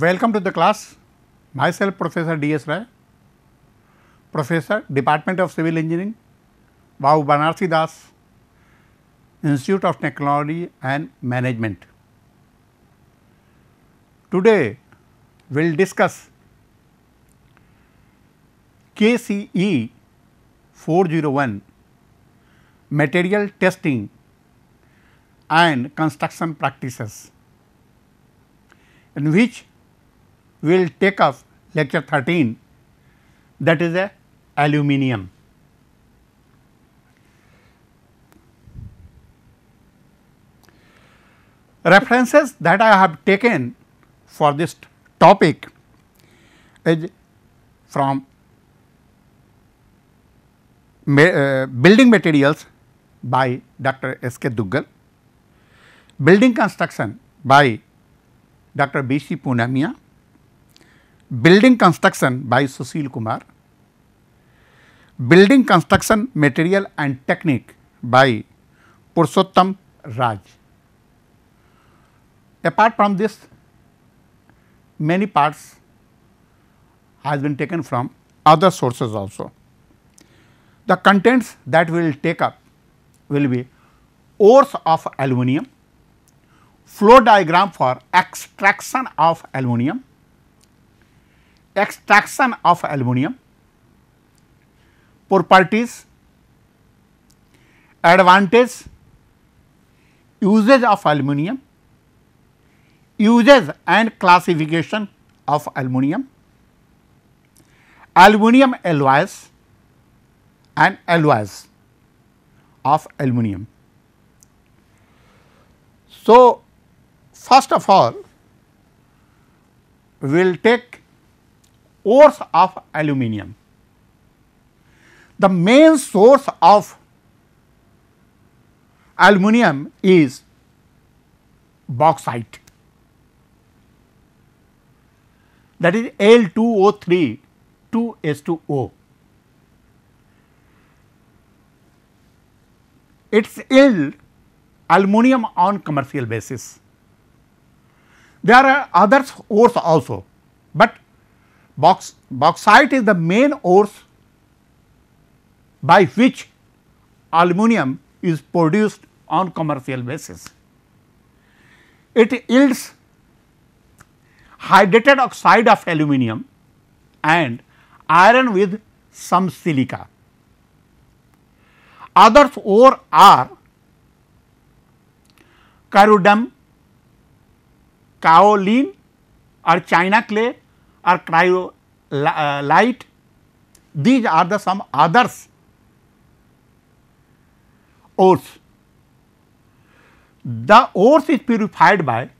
Welcome to the class. Myself Professor D.S. Rai, Professor, Department of Civil Engineering, Bau Banarsi Das, Institute of Technology and Management. Today, we will discuss KCE 401 Material Testing and Construction Practices in which we will take up lecture 13 that is a aluminium. References that I have taken for this topic is from ma uh, building materials by Dr. S. K. Duggal, building construction by Dr. B. C. Punamia, Building Construction by Sushil Kumar, Building Construction Material and Technique by Purushottam Raj. Apart from this, many parts has been taken from other sources also. The contents that we will take up will be ores of aluminum, flow diagram for extraction of aluminum, extraction of aluminum, properties, advantage, usage of aluminum, uses and classification of aluminum, aluminum alloys and alloys of aluminum. So, first of all, we will take ores of aluminium. The main source of aluminium is bauxite that is Al2O3 2S2O. It is yield aluminium on commercial basis. There are other ores also Box, bauxite is the main ores by which aluminum is produced on commercial basis. It yields hydrated oxide of aluminum and iron with some silica. Others ore are corundum, kaolin or china clay or cryo uh, light these are the some others ores. The ores is purified by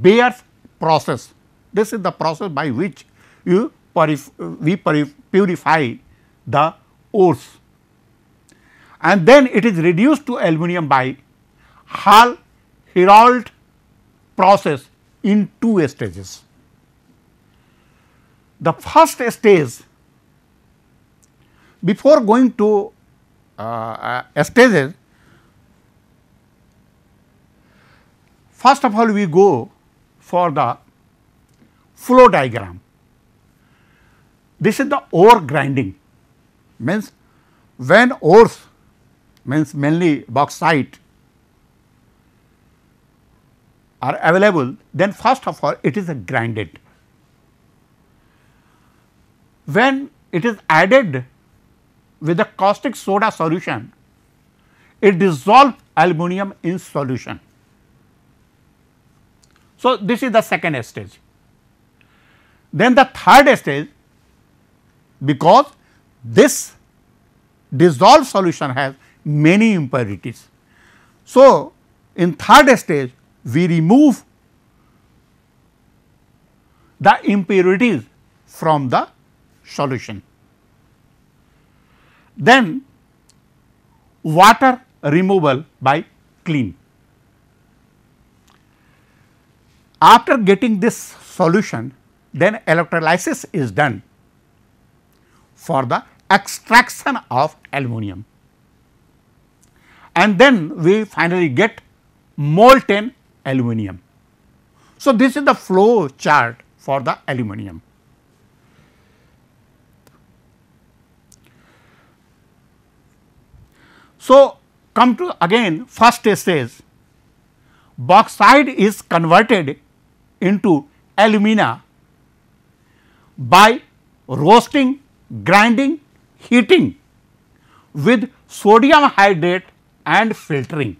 Bayer's process. This is the process by which you purif we purif purify the ores and then it is reduced to aluminum by Hall-Herold process in two stages the first stage before going to uh, uh, stages first of all we go for the flow diagram this is the ore grinding means when ores means mainly bauxite are available then first of all it is a grinded when it is added with a caustic soda solution, it dissolves aluminum in solution. So, this is the second stage. Then the third stage because this dissolved solution has many impurities. So, in third stage we remove the impurities from the solution. Then water removal by clean. After getting this solution then electrolysis is done for the extraction of aluminum and then we finally get molten aluminum. So, this is the flow chart for the aluminum. So, come to again first says bauxite is converted into alumina by roasting, grinding, heating with sodium hydrate and filtering.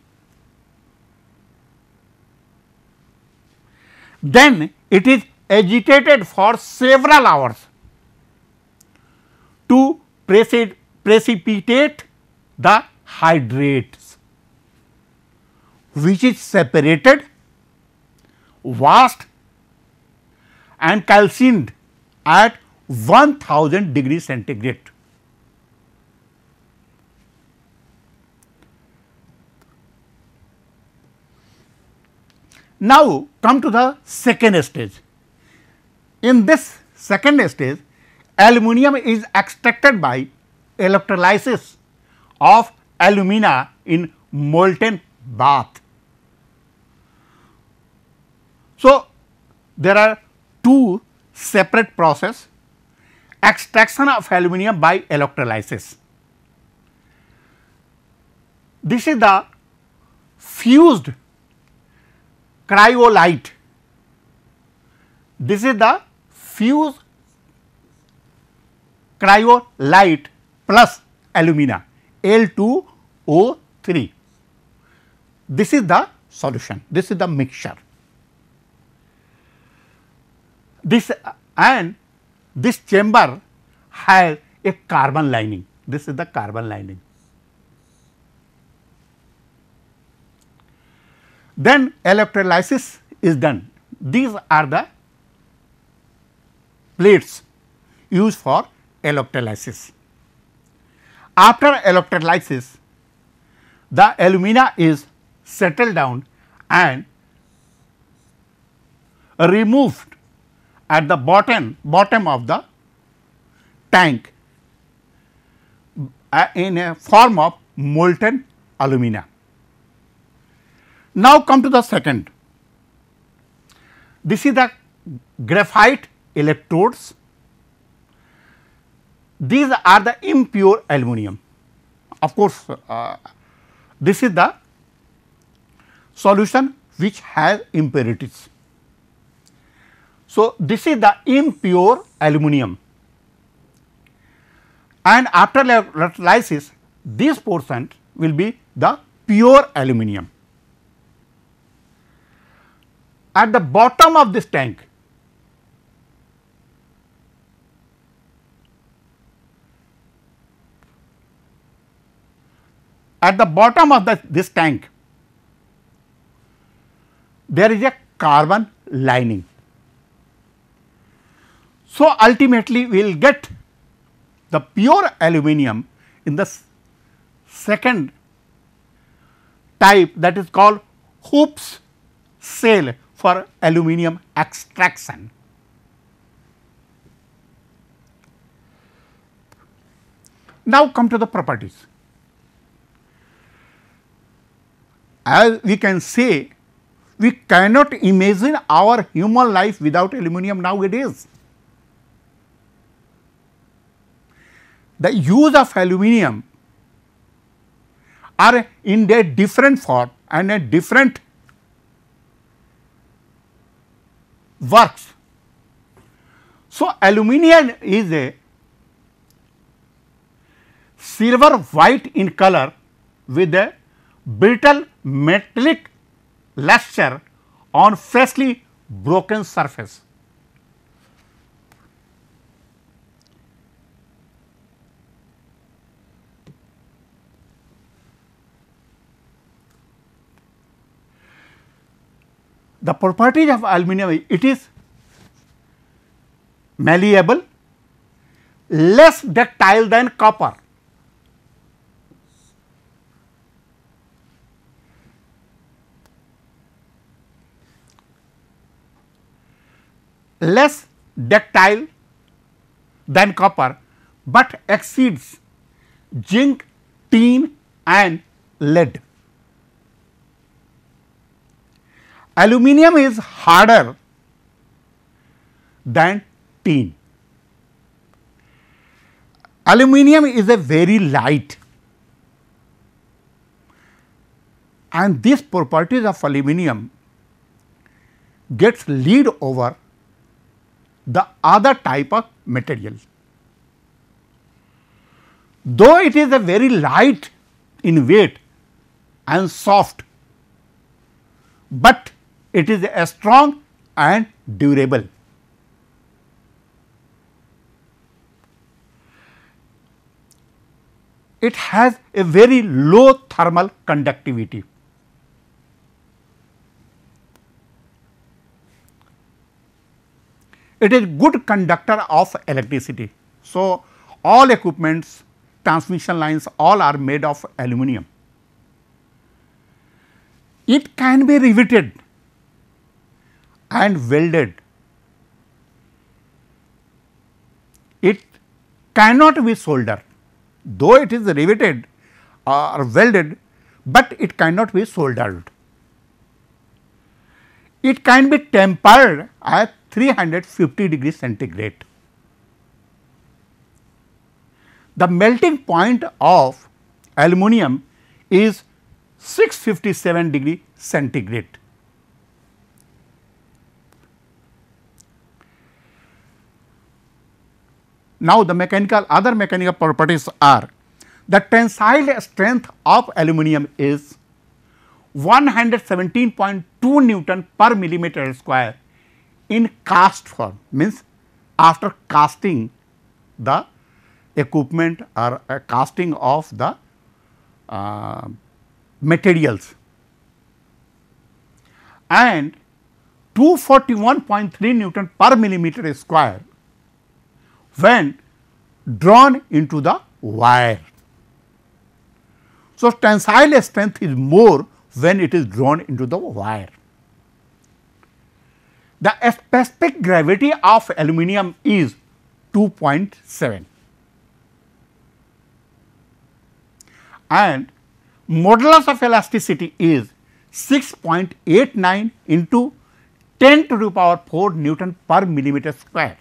Then it is agitated for several hours to precipitate the hydrates which is separated, washed and calcined at 1000 degree centigrade. Now, come to the second stage. In this second stage, aluminum is extracted by electrolysis of alumina in molten bath. So, there are two separate process extraction of aluminum by electrolysis. This is the fused cryolite. This is the fused cryolite plus alumina L2 O3. This is the solution, this is the mixture. This and this chamber has a carbon lining, this is the carbon lining. Then electrolysis is done. These are the plates used for electrolysis. After electrolysis, the alumina is settled down and removed at the bottom bottom of the tank uh, in a form of molten alumina. Now come to the second. This is the graphite electrodes. These are the impure aluminum. Of course, uh, this is the solution which has impurities. So, this is the impure aluminum and after electrolysis this portion will be the pure aluminum. At the bottom of this tank at the bottom of the, this tank, there is a carbon lining. So, ultimately we will get the pure aluminum in the second type that is called Hoops cell for aluminum extraction. Now come to the properties. as we can say we cannot imagine our human life without aluminum nowadays. The use of aluminum are in their different form and a different works. So, aluminum is a silver white in color with a brittle metallic luster on freshly broken surface. The properties of aluminum it is malleable, less ductile than copper less ductile than copper, but exceeds zinc, tin and lead. Aluminium is harder than tin. Aluminium is a very light and these properties of aluminium gets lead over the other type of material. Though it is a very light in weight and soft, but it is a strong and durable. It has a very low thermal conductivity. It is good conductor of electricity. So, all equipments, transmission lines all are made of aluminum. It can be riveted and welded. It cannot be soldered, though it is riveted or welded, but it cannot be soldered. It can be tempered at 350 degrees centigrade. The melting point of aluminum is 657 degree centigrade. Now, the mechanical other mechanical properties are the tensile strength of aluminum is 117.2 Newton per millimeter square in cast form means after casting the equipment or uh, casting of the uh, materials. And 241.3 Newton per millimeter square when drawn into the wire. So, tensile strength is more when it is drawn into the wire. The specific gravity of aluminum is 2.7 and modulus of elasticity is 6.89 into 10 to the power 4 Newton per millimeter square.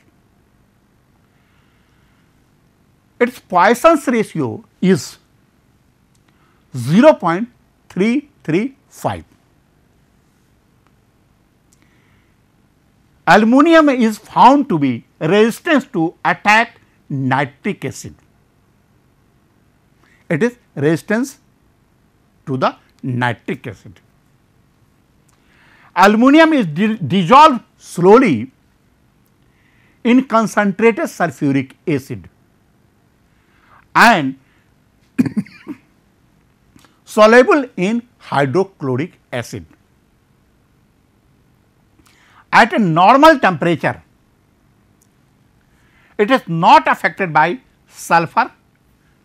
Its Poisson's ratio is 0.335. Aluminium is found to be resistant to attack nitric acid. It is resistance to the nitric acid. Aluminium is dissolved slowly in concentrated sulfuric acid and soluble in hydrochloric acid at a normal temperature, it is not affected by sulfur,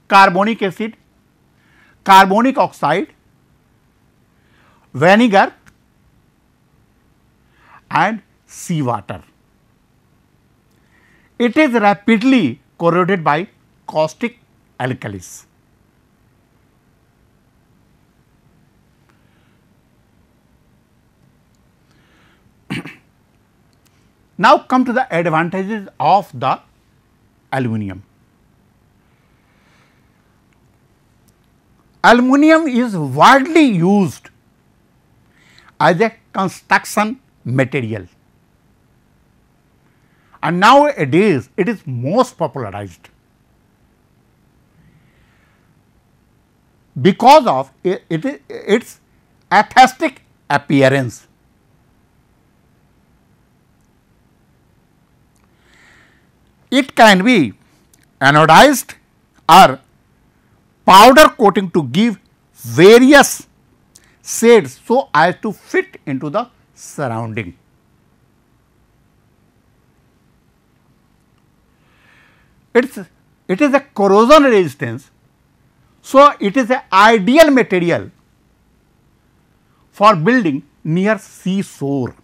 carbonic acid, carbonic oxide, vinegar and seawater. It is rapidly corroded by caustic alkalis. Now come to the advantages of the aluminum. Aluminum is widely used as a construction material and nowadays it is most popularized because of it, it, its aesthetic appearance. it can be anodized or powder coating to give various shades so as to fit into the surrounding. It's, it is a corrosion resistance, so it is an ideal material for building near seashore.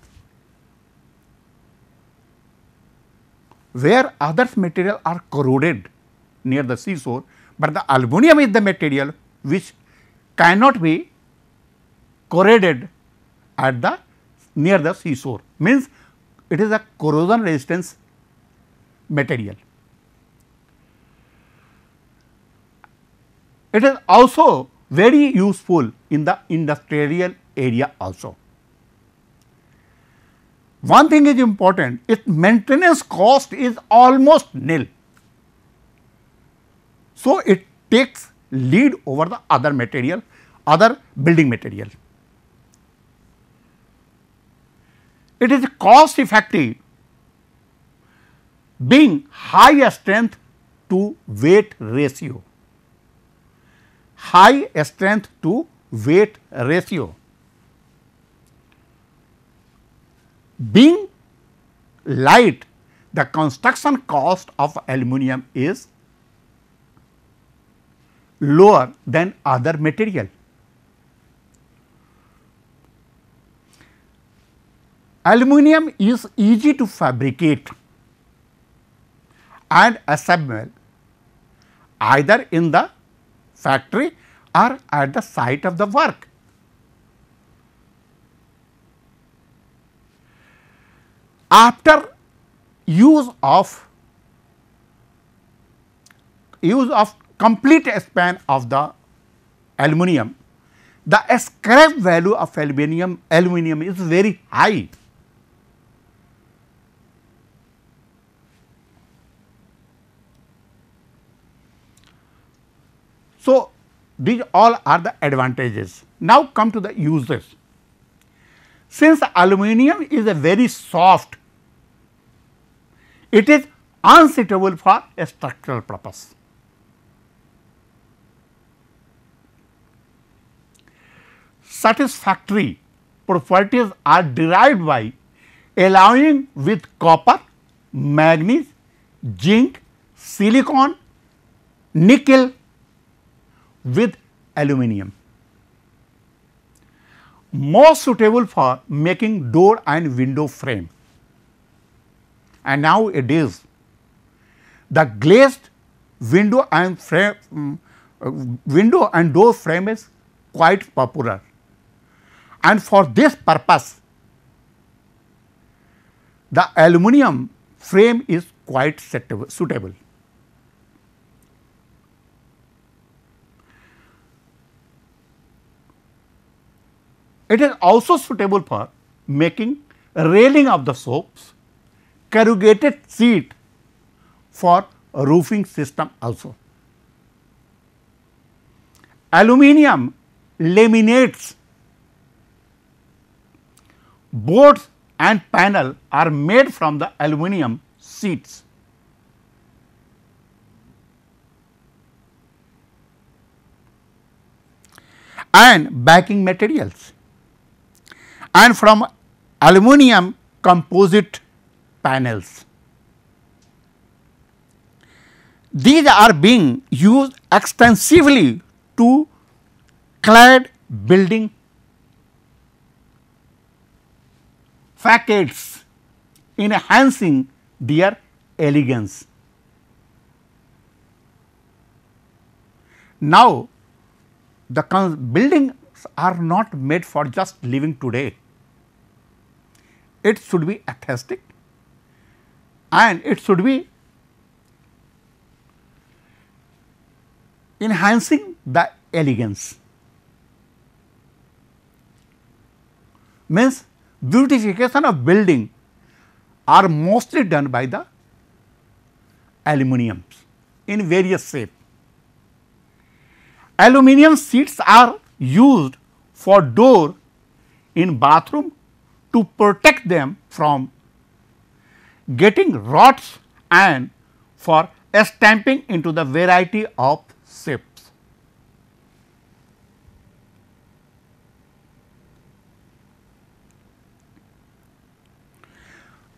where other material are corroded near the seashore, but the aluminum is the material which cannot be corroded at the near the seashore means it is a corrosion resistance material. It is also very useful in the industrial area also. One thing is important, its maintenance cost is almost nil. So, it takes lead over the other material, other building material. It is cost effective being high strength to weight ratio, high strength to weight ratio. Being light, the construction cost of aluminum is lower than other material. Aluminum is easy to fabricate and assemble either in the factory or at the site of the work. after use of use of complete span of the aluminum, the scrap value of aluminum, aluminum is very high. So, these all are the advantages. Now, come to the uses. Since aluminum is a very soft it is unsuitable for a structural purpose. Satisfactory properties are derived by allowing with copper, manganese, zinc, silicon, nickel with aluminum. More suitable for making door and window frame and now it is. The glazed window and frame, mm, uh, window and door frame is quite popular. And for this purpose, the aluminum frame is quite suitable. It is also suitable for making railing of the soaps corrugated sheet for roofing system also. Aluminium laminates boards and panel are made from the aluminium sheets. and backing materials and from aluminium composite panels. These are being used extensively to clad building facades enhancing their elegance. Now, the buildings are not made for just living today. It should be aesthetic and it should be enhancing the elegance. Means beautification of building are mostly done by the aluminiums in various shape. Aluminium sheets are used for door in bathroom to protect them from getting rods and for stamping into the variety of shapes.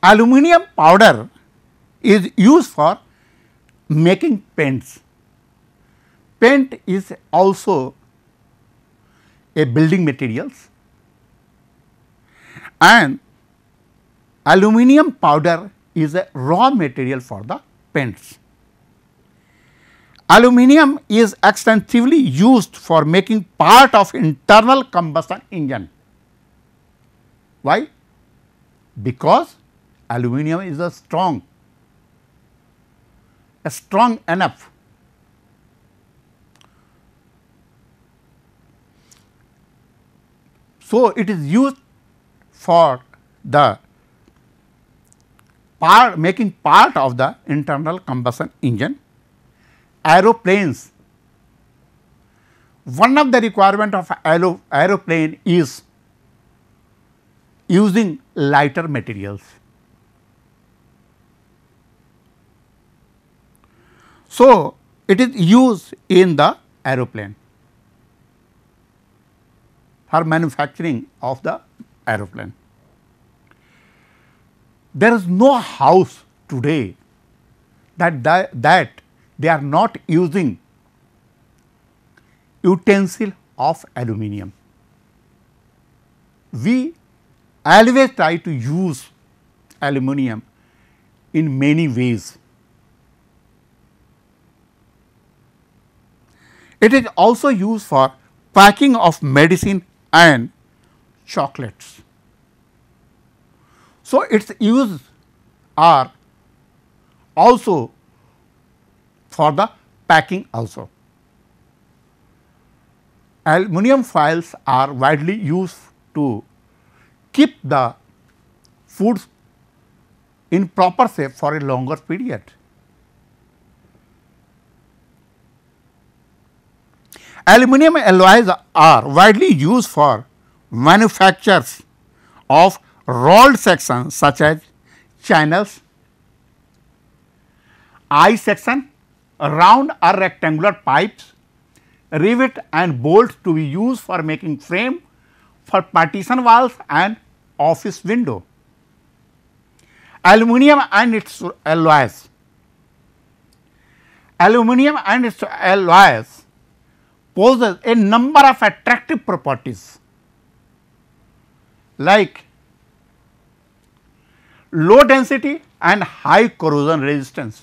Aluminium powder is used for making paints. Paint is also a building materials and aluminum powder is a raw material for the paints. Aluminum is extensively used for making part of internal combustion engine. Why? Because aluminum is a strong, a strong enough. So, it is used for the part making part of the internal combustion engine. Aeroplanes. One of the requirement of aeroplane is using lighter materials. So, it is used in the aeroplane for manufacturing of the aeroplane. There is no house today that, that they are not using utensil of aluminium. We always try to use aluminium in many ways. It is also used for packing of medicine and chocolates. So, its use are also for the packing also. Aluminium foils are widely used to keep the foods in proper shape for a longer period. Aluminium alloys are widely used for manufactures of rolled section such as channels, I section, round or rectangular pipes, rivet and bolt to be used for making frame for partition walls and office window. Aluminium and its alloys. Aluminium and its alloys poses a number of attractive properties like low density and high corrosion resistance.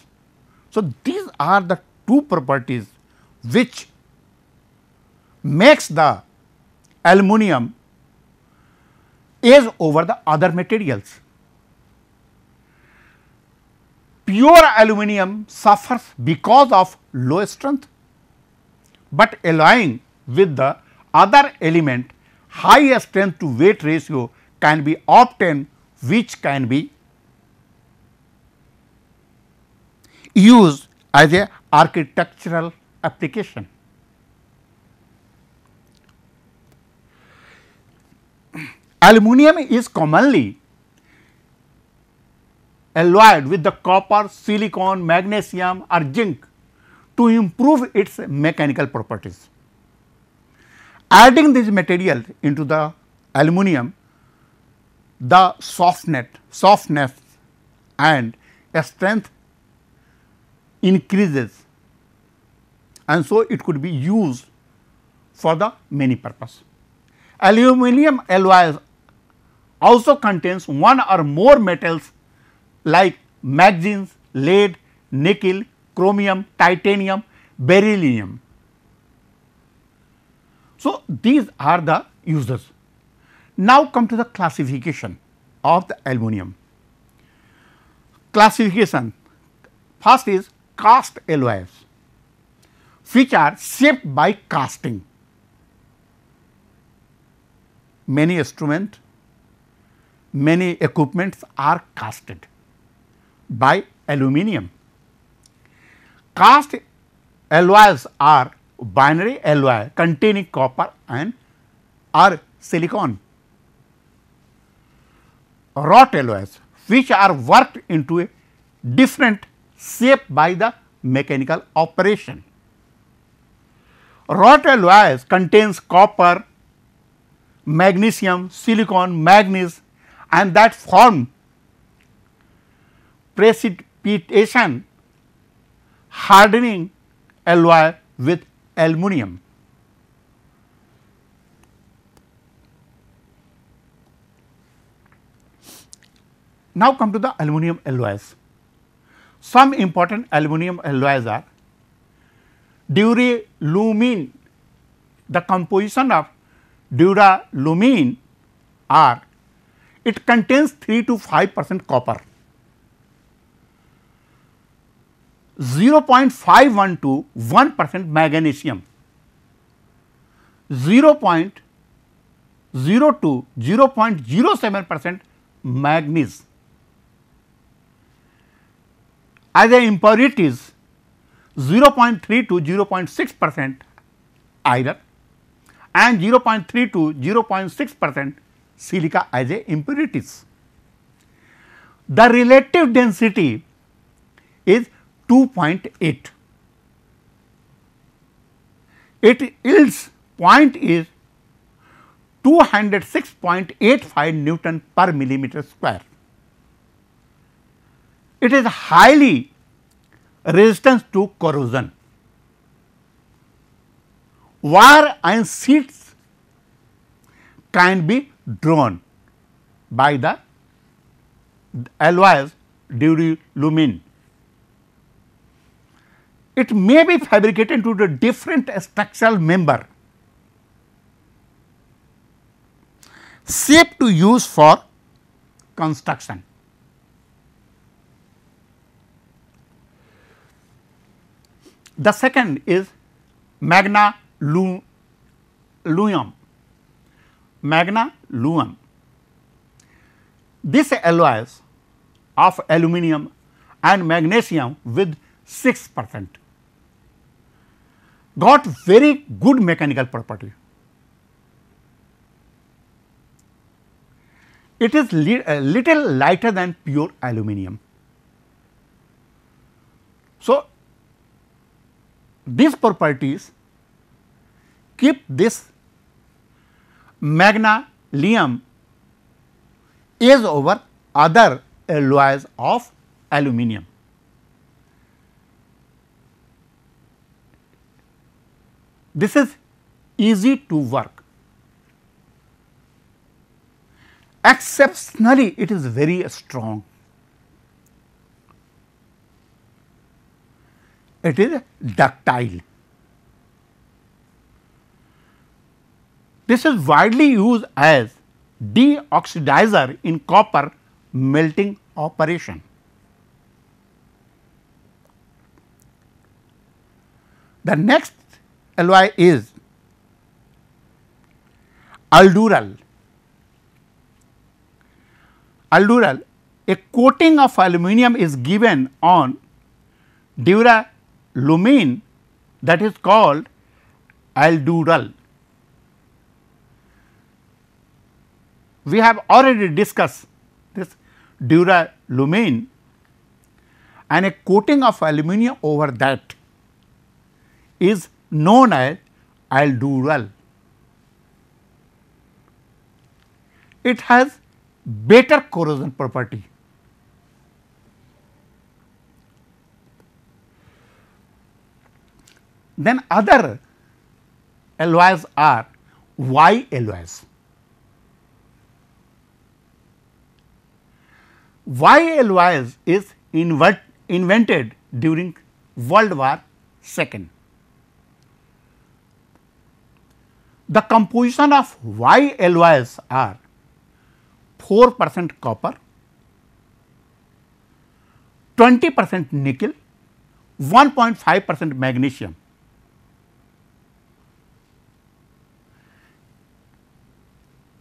So, these are the two properties which makes the aluminum is over the other materials. Pure aluminum suffers because of low strength, but alloying with the other element high strength to weight ratio can be obtained which can be used as a architectural application. Aluminium is commonly alloyed with the copper, silicon, magnesium or zinc to improve its mechanical properties. Adding these materials into the aluminium, the softness, softness and strength increases and so it could be used for the many purpose. Aluminum alloys also contains one or more metals like magnesium, lead, nickel, chromium, titanium, beryllium. So, these are the uses. Now, come to the classification of the aluminum. Classification first is cast alloys which are shaped by casting. Many instruments, many equipments are casted by aluminium. Cast alloys are binary alloy containing copper and or silicon. Wrought alloys which are worked into a different shaped by the mechanical operation. Wrought alloys contains copper, magnesium, silicon, manganese and that form precipitation hardening alloy with aluminum. Now come to the aluminum alloys. Some important aluminum alloys are duralumin, the composition of duralumin are it contains 3 to 5 percent copper. 0.51 to 1 percent magnesium, 0.0 to 0.07 percent manganese as a impurities 0.3 to 0.6 percent iron and 0.3 to 0.6 percent silica as a impurities. The relative density is 2.8. It yields point is 206.85 Newton per millimeter square. It is highly resistant to corrosion. Wire and seats can be drawn by the alloys lumen. It may be fabricated into the different structural member safe to use for construction. The second is magna lu luum, magna luum. This alloys of aluminum and magnesium with 6 percent got very good mechanical property. It is li uh, little lighter than pure aluminum. So, these properties keep this magnesium is over other alloys of aluminum. This is easy to work. Exceptionally, it is very strong. it is ductile. This is widely used as deoxidizer in copper melting operation. The next alloy is aldural. Aldural, a coating of aluminum is given on dura lumine that is called aldural. We have already discussed this dura lumine, and a coating of aluminum over that is known as aldural. It has better corrosion property Then other alloys are Y alloys. Y alloys is invert, invented during World War II. The composition of Y alloys are 4 percent copper, 20 percent nickel, 1.5 percent magnesium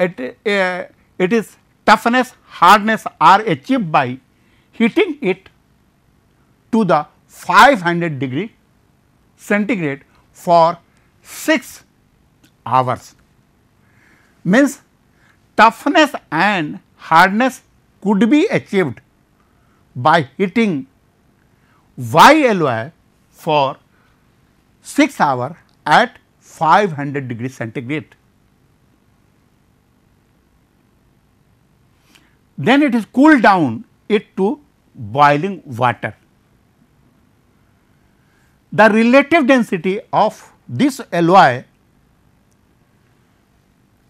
it, uh, it is toughness, hardness are achieved by heating it to the 500 degree centigrade for 6 hours. Means toughness and hardness could be achieved by heating Y alloy for 6 hour at 500 degree centigrade. then it is cooled down it to boiling water. The relative density of this alloy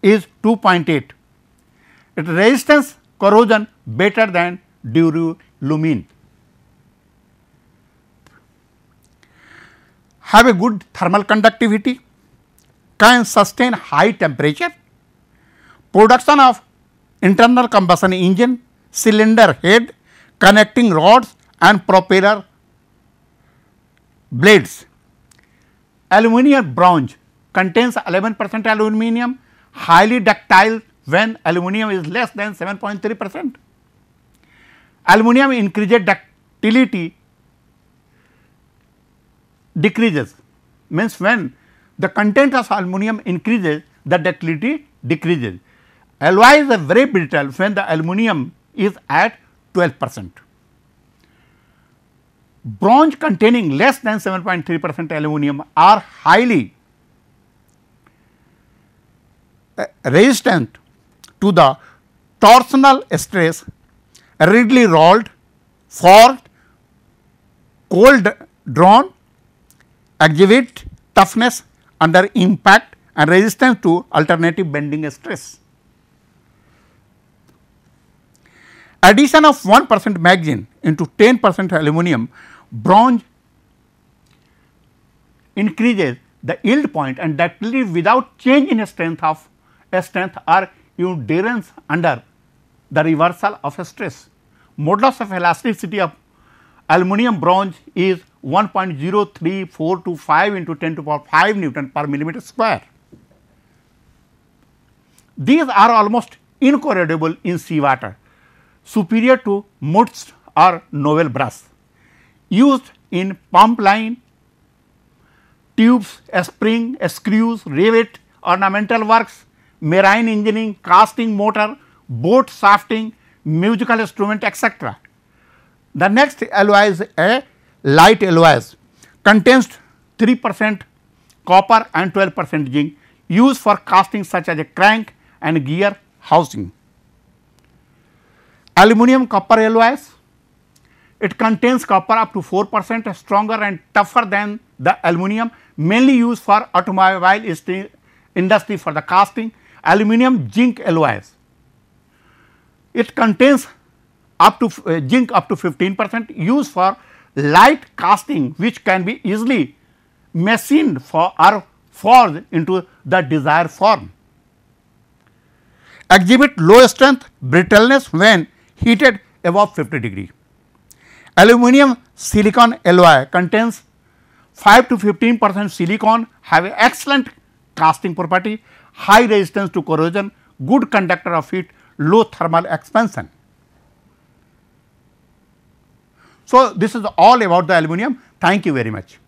is 2.8. It resistance corrosion better than durulumin. Have a good thermal conductivity, can sustain high temperature. Production of internal combustion engine, cylinder head, connecting rods and propeller blades. Aluminium bronze contains 11 percent aluminium, highly ductile when aluminium is less than 7.3 percent. Aluminium increases ductility decreases means when the content of aluminium increases the ductility decreases Alloy is very brittle when the aluminum is at 12 percent. Bronze containing less than 7.3 percent aluminum are highly uh, resistant to the torsional stress readily rolled, forged, cold drawn exhibit toughness under impact and resistance to alternative bending stress. addition of 1 percent magazine into 10 percent aluminum bronze increases the yield point and that leaves without change in a strength of a strength or endurance under the reversal of a stress. Modulus of elasticity of aluminum bronze is 1.03425 into 10 to power 5 Newton per millimeter square. These are almost incorrodible in sea water superior to Mutz or novel brass used in pump line, tubes, a spring, a screws, rivet, ornamental works, marine engineering, casting motor, boat shafting, musical instrument etc. The next alloy is a light alloys contains 3 percent copper and 12 percent zinc used for casting such as a crank and gear housing. Aluminium copper alloys, it contains copper up to 4 percent stronger and tougher than the aluminium mainly used for automobile industry for the casting aluminium zinc alloys. It contains up to uh, zinc up to 15 percent used for light casting which can be easily machined for or forged into the desired form. Exhibit low strength brittleness when heated above 50 degree. Aluminium silicon alloy contains 5 to 15 percent silicon have excellent casting property, high resistance to corrosion, good conductor of heat, low thermal expansion. So, this is all about the aluminium. Thank you very much.